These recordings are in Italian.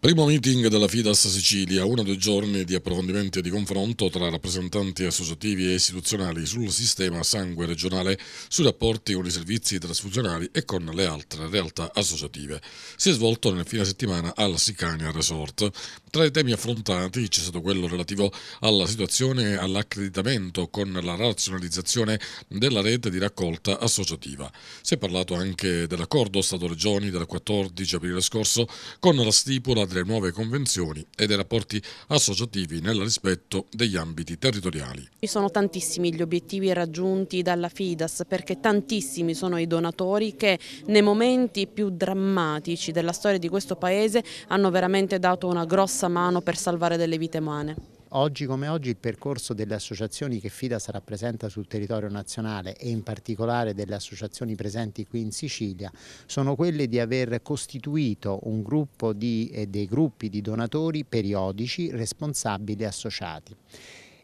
Primo meeting della Fidas Sicilia, uno dei giorni di approfondimento e di confronto tra rappresentanti associativi e istituzionali sul sistema sangue regionale, sui rapporti con i servizi trasfusionali e con le altre realtà associative. Si è svolto nel fine settimana al Sicania Resort. Tra i temi affrontati c'è stato quello relativo alla situazione all'accreditamento con la razionalizzazione della rete di raccolta associativa. Si è parlato anche dell'accordo Stato-Regioni del 14 aprile scorso con la stipula delle nuove convenzioni e dei rapporti associativi nel rispetto degli ambiti territoriali. Sono tantissimi gli obiettivi raggiunti dalla FIDAS perché tantissimi sono i donatori che nei momenti più drammatici della storia di questo Paese hanno veramente dato una grossa mano per salvare delle vite umane. Oggi come oggi il percorso delle associazioni che FIDAS rappresenta sul territorio nazionale e in particolare delle associazioni presenti qui in Sicilia sono quelle di aver costituito un gruppo di, eh, dei gruppi di donatori periodici responsabili associati.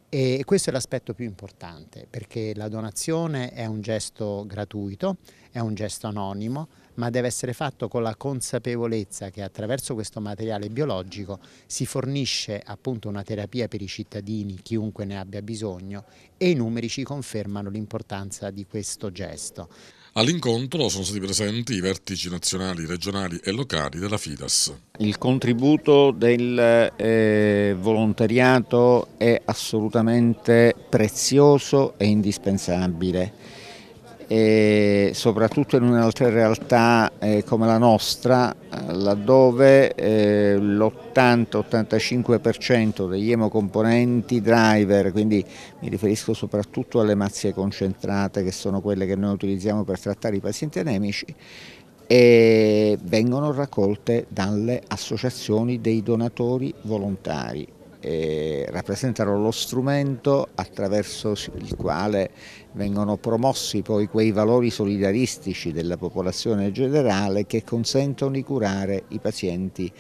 E questo è l'aspetto più importante, perché la donazione è un gesto gratuito, è un gesto anonimo, ma deve essere fatto con la consapevolezza che attraverso questo materiale biologico si fornisce appunto una terapia per i cittadini, chiunque ne abbia bisogno, e i numeri ci confermano l'importanza di questo gesto. All'incontro sono stati presenti i vertici nazionali, regionali e locali della FIDAS. Il contributo del eh, volontariato è assolutamente prezioso e indispensabile e eh, soprattutto in un'altra realtà eh, come la nostra laddove eh, l'80-85% degli emocomponenti driver, quindi mi riferisco soprattutto alle mazie concentrate che sono quelle che noi utilizziamo per trattare i pazienti anemici, e vengono raccolte dalle associazioni dei donatori volontari rappresentano lo strumento attraverso il quale vengono promossi poi quei valori solidaristici della popolazione generale che consentono di curare i pazienti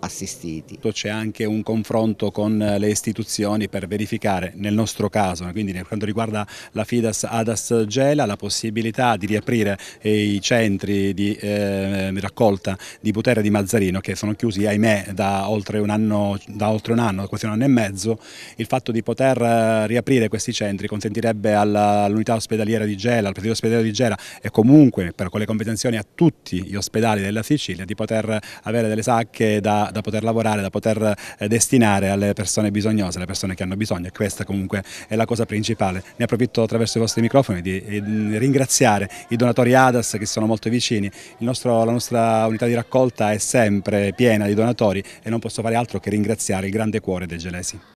assistiti. C'è anche un confronto con le istituzioni per verificare nel nostro caso, quindi per quanto riguarda la FIDAS ADAS Gela, la possibilità di riaprire eh, i centri di eh, raccolta di Butera di Mazzarino che sono chiusi ahimè da oltre un anno, da oltre un anno, quasi un anno e mezzo, il fatto di poter eh, riaprire questi centri consentirebbe all'Unione comunità ospedaliera di Gela, al presidio ospedaliero di Gela e comunque per quelle competenzioni a tutti gli ospedali della Sicilia di poter avere delle sacche da, da poter lavorare, da poter eh, destinare alle persone bisognose, alle persone che hanno bisogno e questa comunque è la cosa principale. Ne approfitto attraverso i vostri microfoni di eh, ringraziare i donatori ADAS che sono molto vicini, nostro, la nostra unità di raccolta è sempre piena di donatori e non posso fare altro che ringraziare il grande cuore dei gelesi.